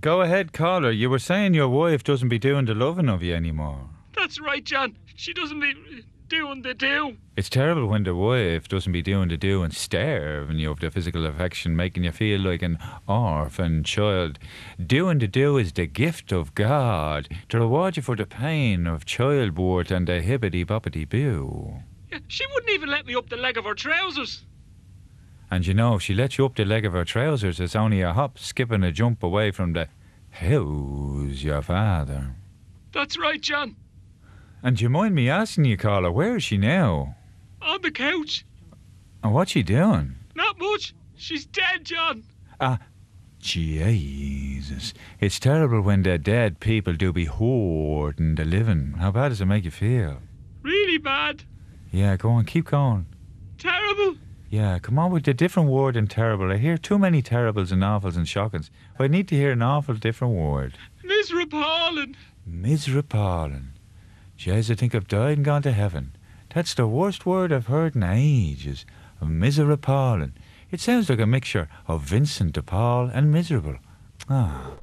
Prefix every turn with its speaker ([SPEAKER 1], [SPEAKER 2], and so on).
[SPEAKER 1] Go ahead, caller. You were saying your wife doesn't be doing the loving of you anymore. That's right, John. She doesn't be doing the do. It's terrible when the wife doesn't be doing the do and starving you of the physical affection, making you feel like an orphan child. Doing the do is the gift of God to reward you for the pain of childbirth and the hibbity boppity boo. Yeah, she wouldn't even let me up the leg of her trousers. And you know, if she lets you up the leg of her trousers, it's only a hop, skip, and a jump away from the Who's your father? That's right, John. And do you mind me asking you, Carla, where is she now? On the couch. And what's she doing? Not much. She's dead, John. Ah, uh, Jesus. It's terrible when they're dead people do be hoarding the living. How bad does it make you feel? Really bad. Yeah, go on, keep going. Terrible. Yeah, come on with a different word than terrible. I hear too many terribles and novels and shockings. I need to hear an awful different word. Miserapalin. Miserapalin. Jez, I think I've died and gone to heaven. That's the worst word I've heard in ages. Miserapalin. It sounds like a mixture of Vincent de Paul and miserable. Ah.